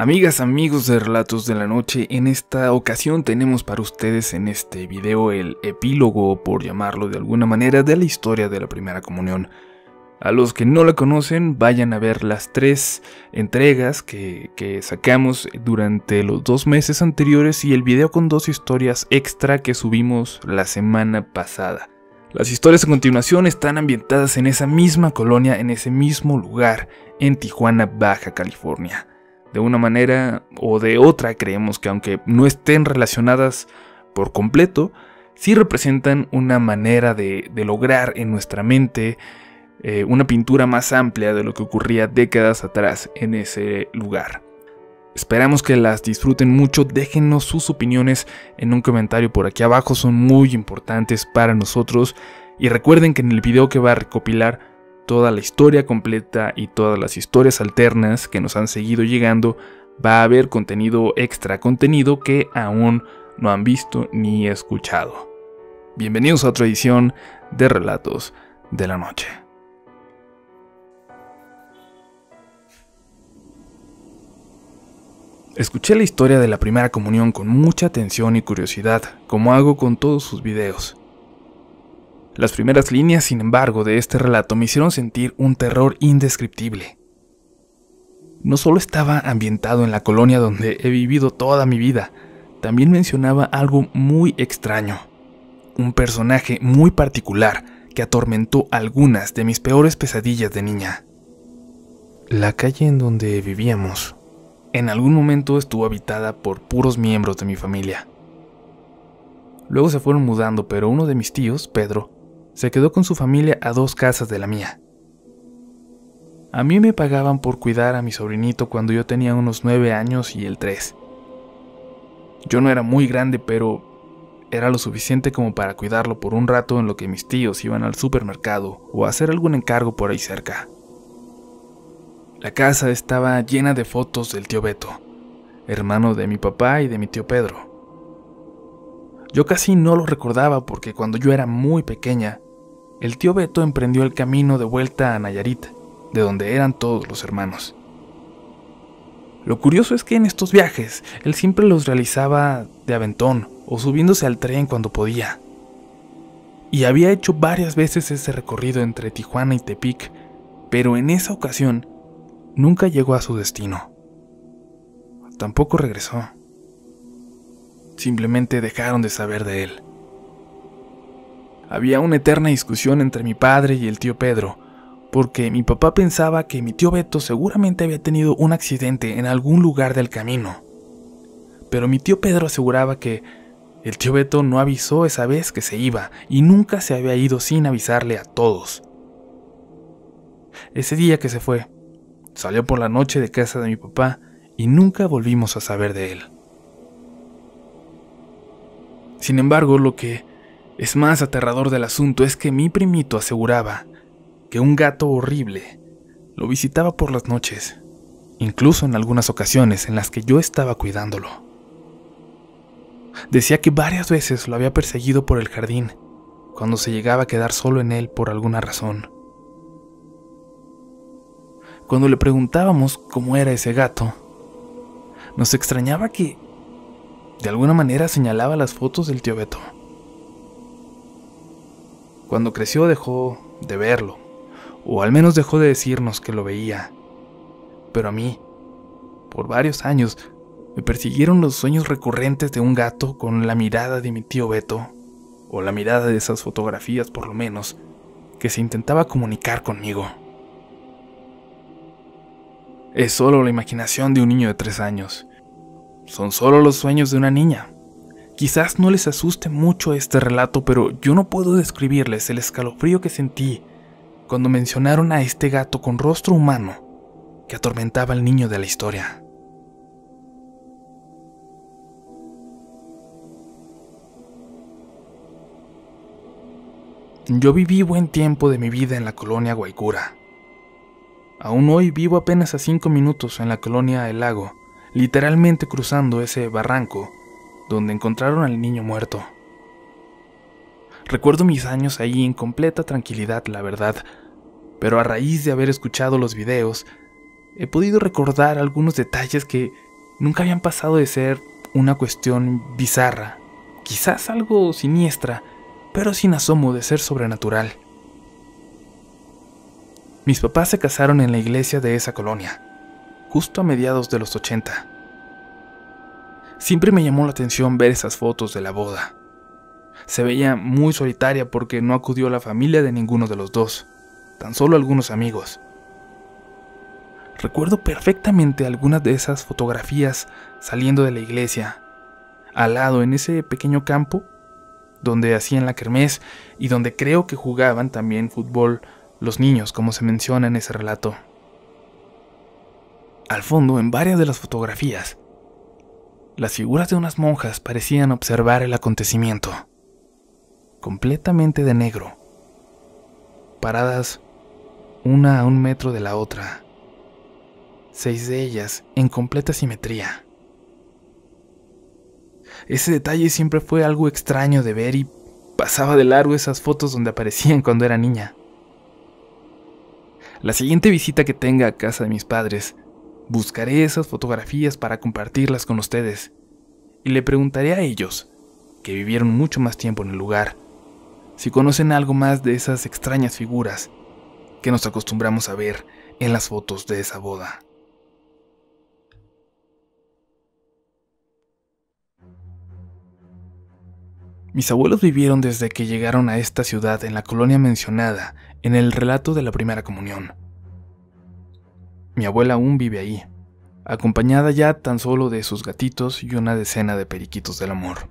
Amigas, amigos de Relatos de la Noche, en esta ocasión tenemos para ustedes en este video el epílogo, por llamarlo de alguna manera, de la historia de la Primera Comunión. A los que no la conocen, vayan a ver las tres entregas que, sacamos durante los dos meses anteriores y el video con dos historias extra que subimos la semana pasada. Las historias a continuación están ambientadas en esa misma colonia, en ese mismo lugar, en Tijuana, Baja California. De una manera o de otra creemos que aunque no estén relacionadas por completo, sí representan una manera de, lograr en nuestra mente eh, una pintura más amplia de lo que ocurría décadas atrás en ese lugar. Esperamos que las disfruten mucho, déjenos sus opiniones en un comentario por aquí abajo, son muy importantes para nosotros y recuerden que en el video que va a recopilar toda la historia completa y todas las historias alternas que nos han seguido llegando, va a haber contenido extra, contenido que aún no han visto ni escuchado. Bienvenidos a otra edición de Relatos de la Noche. Escuché la historia de la primera comunión con mucha atención y curiosidad, como hago con todos sus videos. Las primeras líneas, sin embargo, de este relato me hicieron sentir un terror indescriptible. No solo estaba ambientado en la colonia donde he vivido toda mi vida, también mencionaba algo muy extraño. Un personaje muy particular que atormentó algunas de mis peores pesadillas de niña. La calle en donde vivíamos en algún momento estuvo habitada por puros miembros de mi familia. Luego se fueron mudando, pero uno de mis tíos, Pedro, se quedó con su familia a dos casas de la mía. A mí me pagaban por cuidar a mi sobrinito cuando yo tenía unos nueve años y el tres. Yo no era muy grande, pero era lo suficiente como para cuidarlo por un rato en lo que mis tíos iban al supermercado o hacer algún encargo por ahí cerca. La casa estaba llena de fotos del tío Beto, hermano de mi papá y de mi tío Pedro. Yo casi no lo recordaba porque cuando yo era muy pequeña, el tío Beto emprendió el camino de vuelta a Nayarit, de donde eran todos los hermanos. Lo curioso es que en estos viajes él siempre los realizaba de aventón o subiéndose al tren cuando podía. Y había hecho varias veces ese recorrido entre Tijuana y Tepic, pero en esa ocasión nunca llegó a su destino. Tampoco regresó. Simplemente dejaron de saber de él había una eterna discusión entre mi padre y el tío Pedro, porque mi papá pensaba que mi tío Beto seguramente había tenido un accidente en algún lugar del camino. Pero mi tío Pedro aseguraba que el tío Beto no avisó esa vez que se iba y nunca se había ido sin avisarle a todos. Ese día que se fue, salió por la noche de casa de mi papá y nunca volvimos a saber de él. Sin embargo, lo que es más aterrador del asunto es que mi primito aseguraba que un gato horrible lo visitaba por las noches, incluso en algunas ocasiones en las que yo estaba cuidándolo. Decía que varias veces lo había perseguido por el jardín, cuando se llegaba a quedar solo en él por alguna razón. Cuando le preguntábamos cómo era ese gato, nos extrañaba que, de alguna manera, señalaba las fotos del tío Beto. Cuando creció dejó de verlo, o al menos dejó de decirnos que lo veía. Pero a mí, por varios años, me persiguieron los sueños recurrentes de un gato con la mirada de mi tío Beto, o la mirada de esas fotografías por lo menos, que se intentaba comunicar conmigo. Es solo la imaginación de un niño de tres años. Son solo los sueños de una niña. Quizás no les asuste mucho este relato, pero yo no puedo describirles el escalofrío que sentí cuando mencionaron a este gato con rostro humano que atormentaba al niño de la historia. Yo viví buen tiempo de mi vida en la colonia Guaycura. Aún hoy vivo apenas a 5 minutos en la colonia El Lago, literalmente cruzando ese barranco donde encontraron al niño muerto. Recuerdo mis años allí en completa tranquilidad, la verdad, pero a raíz de haber escuchado los videos, he podido recordar algunos detalles que nunca habían pasado de ser una cuestión bizarra, quizás algo siniestra, pero sin asomo de ser sobrenatural. Mis papás se casaron en la iglesia de esa colonia, justo a mediados de los 80. Siempre me llamó la atención ver esas fotos de la boda. Se veía muy solitaria porque no acudió la familia de ninguno de los dos, tan solo algunos amigos. Recuerdo perfectamente algunas de esas fotografías saliendo de la iglesia, al lado en ese pequeño campo donde hacían la kermés y donde creo que jugaban también fútbol los niños, como se menciona en ese relato. Al fondo, en varias de las fotografías, las figuras de unas monjas parecían observar el acontecimiento, completamente de negro, paradas una a un metro de la otra, seis de ellas en completa simetría. Ese detalle siempre fue algo extraño de ver y pasaba de largo esas fotos donde aparecían cuando era niña. La siguiente visita que tenga a casa de mis padres Buscaré esas fotografías para compartirlas con ustedes y le preguntaré a ellos, que vivieron mucho más tiempo en el lugar, si conocen algo más de esas extrañas figuras que nos acostumbramos a ver en las fotos de esa boda. Mis abuelos vivieron desde que llegaron a esta ciudad en la colonia mencionada en el relato de la primera comunión. Mi abuela aún vive ahí, acompañada ya tan solo de sus gatitos y una decena de periquitos del amor.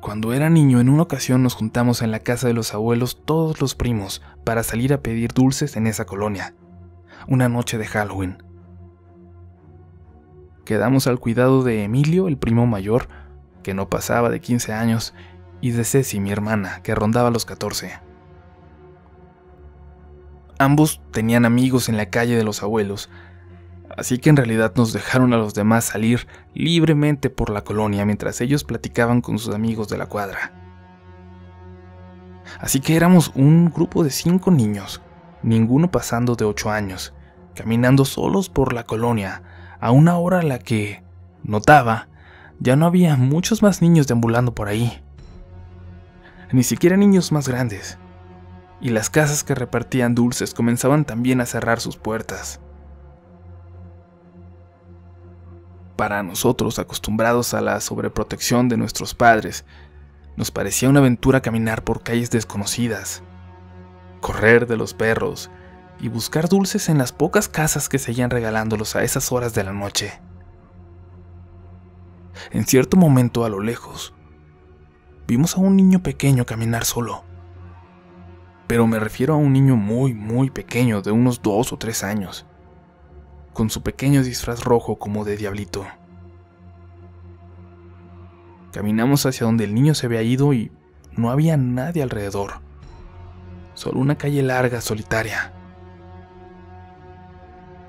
Cuando era niño, en una ocasión nos juntamos en la casa de los abuelos todos los primos para salir a pedir dulces en esa colonia, una noche de Halloween. Quedamos al cuidado de Emilio, el primo mayor, que no pasaba de 15 años, y de Ceci, mi hermana, que rondaba los 14. Ambos tenían amigos en la calle de los abuelos, así que en realidad nos dejaron a los demás salir libremente por la colonia mientras ellos platicaban con sus amigos de la cuadra. Así que éramos un grupo de cinco niños, ninguno pasando de ocho años, caminando solos por la colonia, a una hora a la que, notaba, ya no había muchos más niños deambulando por ahí. Ni siquiera niños más grandes y las casas que repartían dulces comenzaban también a cerrar sus puertas. Para nosotros, acostumbrados a la sobreprotección de nuestros padres, nos parecía una aventura caminar por calles desconocidas, correr de los perros y buscar dulces en las pocas casas que seguían regalándolos a esas horas de la noche. En cierto momento a lo lejos, vimos a un niño pequeño caminar solo pero me refiero a un niño muy, muy pequeño, de unos dos o tres años, con su pequeño disfraz rojo como de diablito. Caminamos hacia donde el niño se había ido y no había nadie alrededor, solo una calle larga, solitaria.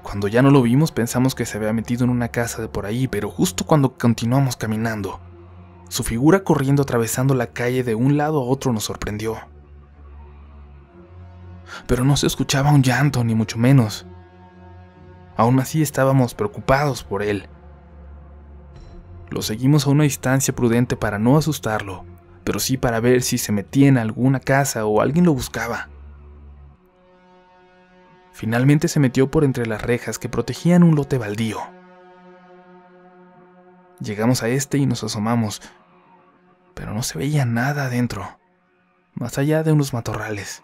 Cuando ya no lo vimos pensamos que se había metido en una casa de por ahí, pero justo cuando continuamos caminando, su figura corriendo atravesando la calle de un lado a otro nos sorprendió pero no se escuchaba un llanto, ni mucho menos. Aún así estábamos preocupados por él. Lo seguimos a una distancia prudente para no asustarlo, pero sí para ver si se metía en alguna casa o alguien lo buscaba. Finalmente se metió por entre las rejas que protegían un lote baldío. Llegamos a este y nos asomamos, pero no se veía nada adentro, más allá de unos matorrales.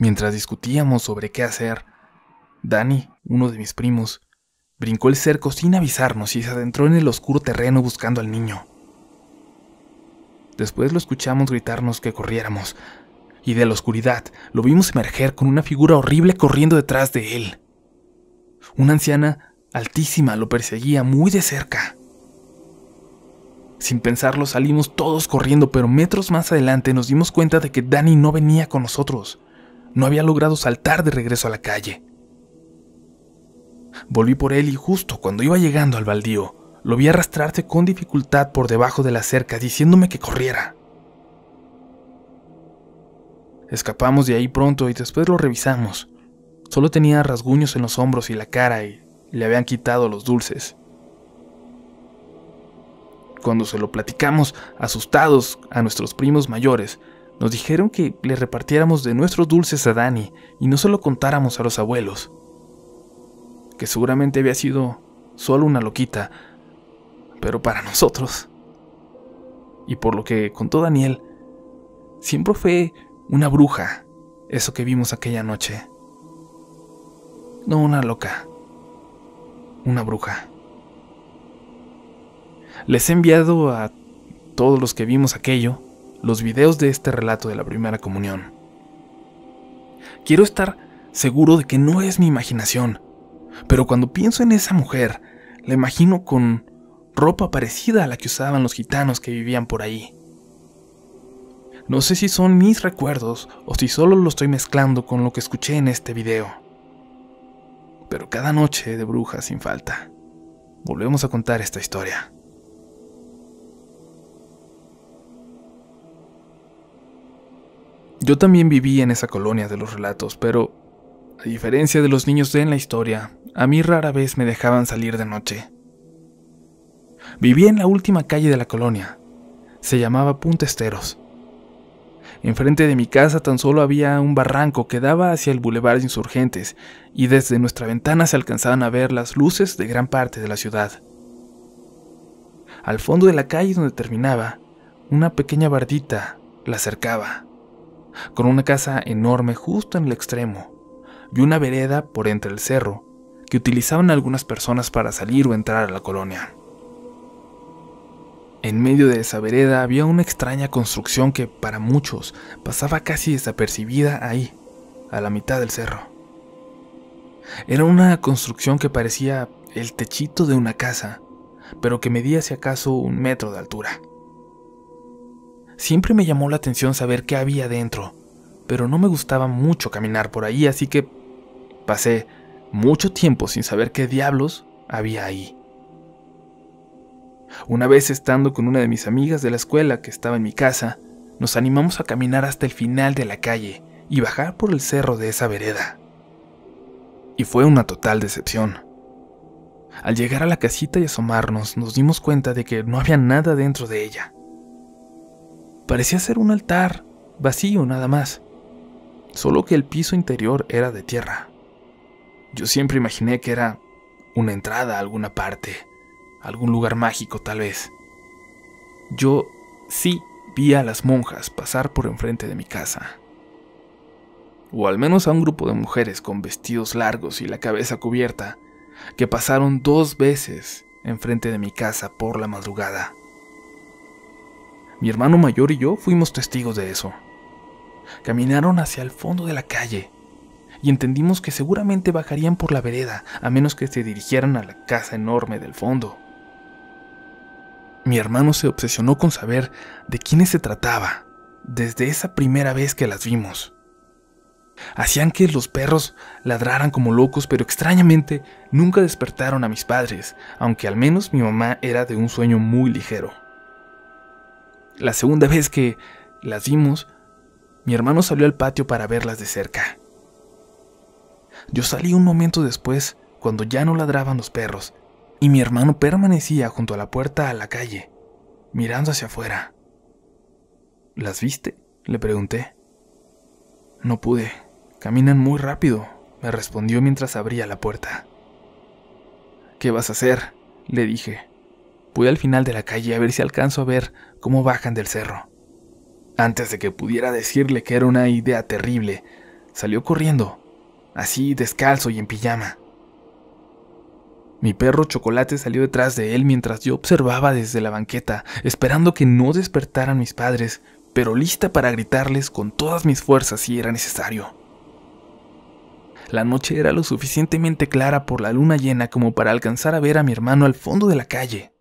Mientras discutíamos sobre qué hacer, Danny, uno de mis primos, brincó el cerco sin avisarnos y se adentró en el oscuro terreno buscando al niño. Después lo escuchamos gritarnos que corriéramos, y de la oscuridad lo vimos emerger con una figura horrible corriendo detrás de él. Una anciana altísima lo perseguía muy de cerca. Sin pensarlo salimos todos corriendo, pero metros más adelante nos dimos cuenta de que Danny no venía con nosotros no había logrado saltar de regreso a la calle. Volví por él y justo cuando iba llegando al baldío, lo vi arrastrarse con dificultad por debajo de la cerca diciéndome que corriera. Escapamos de ahí pronto y después lo revisamos. Solo tenía rasguños en los hombros y la cara y le habían quitado los dulces. Cuando se lo platicamos, asustados, a nuestros primos mayores, nos dijeron que le repartiéramos de nuestros dulces a Dani y no solo contáramos a los abuelos. Que seguramente había sido solo una loquita, pero para nosotros. Y por lo que contó Daniel, siempre fue una bruja eso que vimos aquella noche. No una loca, una bruja. Les he enviado a todos los que vimos aquello los videos de este relato de la primera comunión. Quiero estar seguro de que no es mi imaginación, pero cuando pienso en esa mujer, la imagino con ropa parecida a la que usaban los gitanos que vivían por ahí. No sé si son mis recuerdos o si solo lo estoy mezclando con lo que escuché en este video. Pero cada noche de brujas sin falta, volvemos a contar esta historia. Yo también vivía en esa colonia de los relatos, pero, a diferencia de los niños de en la historia, a mí rara vez me dejaban salir de noche. Vivía en la última calle de la colonia. Se llamaba Puntesteros. Enfrente de mi casa tan solo había un barranco que daba hacia el Boulevard Insurgentes y desde nuestra ventana se alcanzaban a ver las luces de gran parte de la ciudad. Al fondo de la calle donde terminaba, una pequeña bardita la cercaba con una casa enorme justo en el extremo y una vereda por entre el cerro que utilizaban algunas personas para salir o entrar a la colonia. En medio de esa vereda había una extraña construcción que para muchos pasaba casi desapercibida ahí, a la mitad del cerro. Era una construcción que parecía el techito de una casa, pero que medía si acaso un metro de altura. Siempre me llamó la atención saber qué había dentro, pero no me gustaba mucho caminar por ahí, así que pasé mucho tiempo sin saber qué diablos había ahí. Una vez estando con una de mis amigas de la escuela que estaba en mi casa, nos animamos a caminar hasta el final de la calle y bajar por el cerro de esa vereda. Y fue una total decepción. Al llegar a la casita y asomarnos, nos dimos cuenta de que no había nada dentro de ella. Parecía ser un altar, vacío nada más, solo que el piso interior era de tierra. Yo siempre imaginé que era una entrada a alguna parte, algún lugar mágico tal vez. Yo sí vi a las monjas pasar por enfrente de mi casa. O al menos a un grupo de mujeres con vestidos largos y la cabeza cubierta, que pasaron dos veces enfrente de mi casa por la madrugada. Mi hermano mayor y yo fuimos testigos de eso. Caminaron hacia el fondo de la calle y entendimos que seguramente bajarían por la vereda a menos que se dirigieran a la casa enorme del fondo. Mi hermano se obsesionó con saber de quiénes se trataba desde esa primera vez que las vimos. Hacían que los perros ladraran como locos, pero extrañamente nunca despertaron a mis padres, aunque al menos mi mamá era de un sueño muy ligero. La segunda vez que las vimos, mi hermano salió al patio para verlas de cerca. Yo salí un momento después, cuando ya no ladraban los perros, y mi hermano permanecía junto a la puerta a la calle, mirando hacia afuera. ¿Las viste? le pregunté. No pude. Caminan muy rápido, me respondió mientras abría la puerta. ¿Qué vas a hacer? le dije. Voy al final de la calle a ver si alcanzo a ver cómo bajan del cerro. Antes de que pudiera decirle que era una idea terrible, salió corriendo, así descalzo y en pijama. Mi perro Chocolate salió detrás de él mientras yo observaba desde la banqueta, esperando que no despertaran mis padres, pero lista para gritarles con todas mis fuerzas si era necesario. La noche era lo suficientemente clara por la luna llena como para alcanzar a ver a mi hermano al fondo de la calle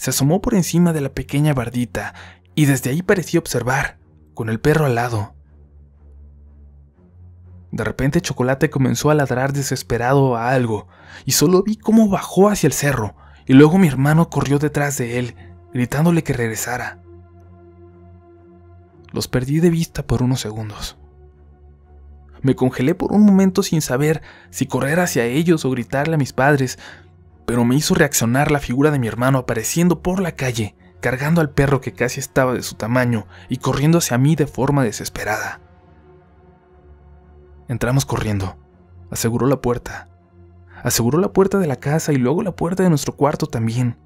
se asomó por encima de la pequeña bardita y desde ahí parecía observar, con el perro al lado. De repente Chocolate comenzó a ladrar desesperado a algo, y solo vi cómo bajó hacia el cerro, y luego mi hermano corrió detrás de él, gritándole que regresara. Los perdí de vista por unos segundos. Me congelé por un momento sin saber si correr hacia ellos o gritarle a mis padres, pero me hizo reaccionar la figura de mi hermano apareciendo por la calle, cargando al perro que casi estaba de su tamaño y corriendo hacia mí de forma desesperada. Entramos corriendo. Aseguró la puerta. Aseguró la puerta de la casa y luego la puerta de nuestro cuarto también.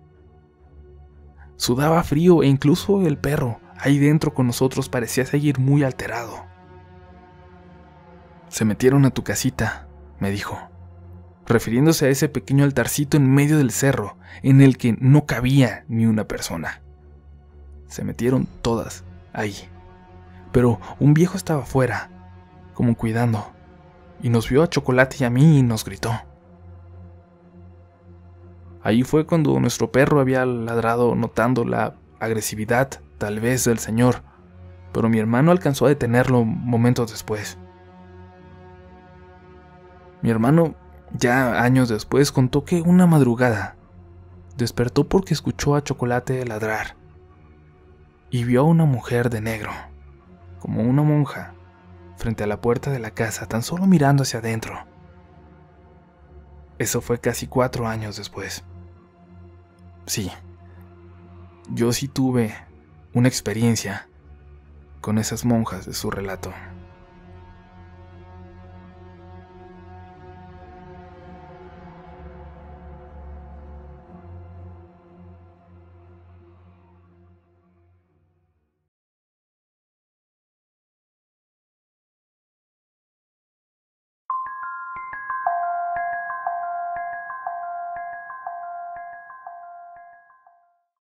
Sudaba frío e incluso el perro, ahí dentro con nosotros, parecía seguir muy alterado. Se metieron a tu casita, me dijo refiriéndose a ese pequeño altarcito en medio del cerro, en el que no cabía ni una persona. Se metieron todas ahí. Pero un viejo estaba afuera, como cuidando, y nos vio a Chocolate y a mí y nos gritó. Ahí fue cuando nuestro perro había ladrado notando la agresividad, tal vez, del señor, pero mi hermano alcanzó a detenerlo momentos después. Mi hermano ya años después contó que una madrugada despertó porque escuchó a Chocolate ladrar y vio a una mujer de negro, como una monja, frente a la puerta de la casa, tan solo mirando hacia adentro. Eso fue casi cuatro años después. Sí, yo sí tuve una experiencia con esas monjas de su relato.